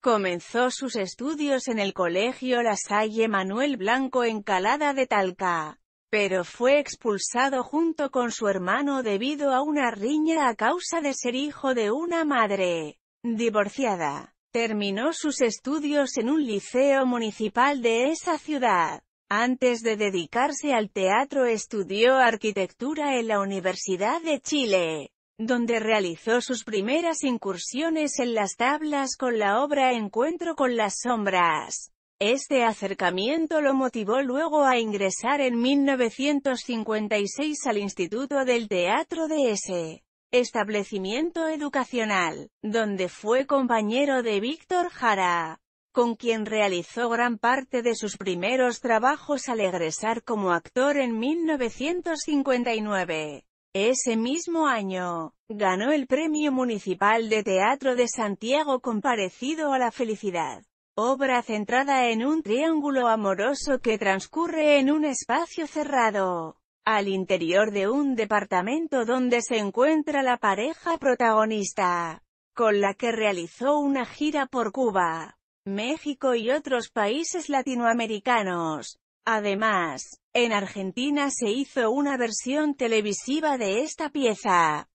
Comenzó sus estudios en el Colegio La Salle Manuel Blanco en Calada de Talca, pero fue expulsado junto con su hermano debido a una riña a causa de ser hijo de una madre divorciada. Terminó sus estudios en un liceo municipal de esa ciudad. Antes de dedicarse al teatro estudió arquitectura en la Universidad de Chile donde realizó sus primeras incursiones en las tablas con la obra Encuentro con las sombras. Este acercamiento lo motivó luego a ingresar en 1956 al Instituto del Teatro de ese establecimiento educacional, donde fue compañero de Víctor Jara, con quien realizó gran parte de sus primeros trabajos al egresar como actor en 1959. Ese mismo año, ganó el Premio Municipal de Teatro de Santiago Parecido a la felicidad. Obra centrada en un triángulo amoroso que transcurre en un espacio cerrado, al interior de un departamento donde se encuentra la pareja protagonista, con la que realizó una gira por Cuba, México y otros países latinoamericanos. Además, en Argentina se hizo una versión televisiva de esta pieza.